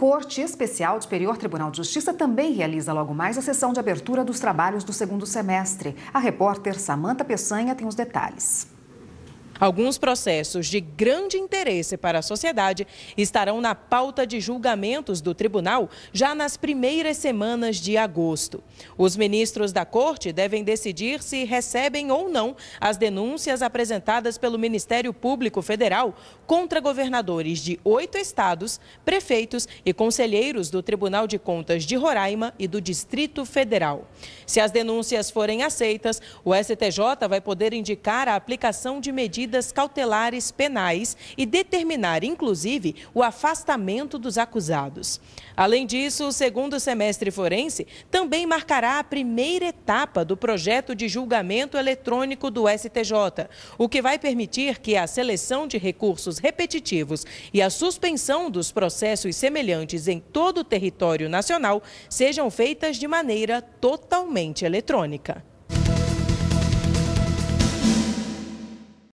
Corte Especial do Superior Tribunal de Justiça também realiza logo mais a sessão de abertura dos trabalhos do segundo semestre. A repórter Samanta Peçanha tem os detalhes. Alguns processos de grande interesse para a sociedade estarão na pauta de julgamentos do tribunal já nas primeiras semanas de agosto. Os ministros da corte devem decidir se recebem ou não as denúncias apresentadas pelo Ministério Público Federal contra governadores de oito estados, prefeitos e conselheiros do Tribunal de Contas de Roraima e do Distrito Federal. Se as denúncias forem aceitas, o STJ vai poder indicar a aplicação de medidas medidas cautelares penais e determinar, inclusive, o afastamento dos acusados. Além disso, o segundo semestre forense também marcará a primeira etapa do projeto de julgamento eletrônico do STJ, o que vai permitir que a seleção de recursos repetitivos e a suspensão dos processos semelhantes em todo o território nacional sejam feitas de maneira totalmente eletrônica.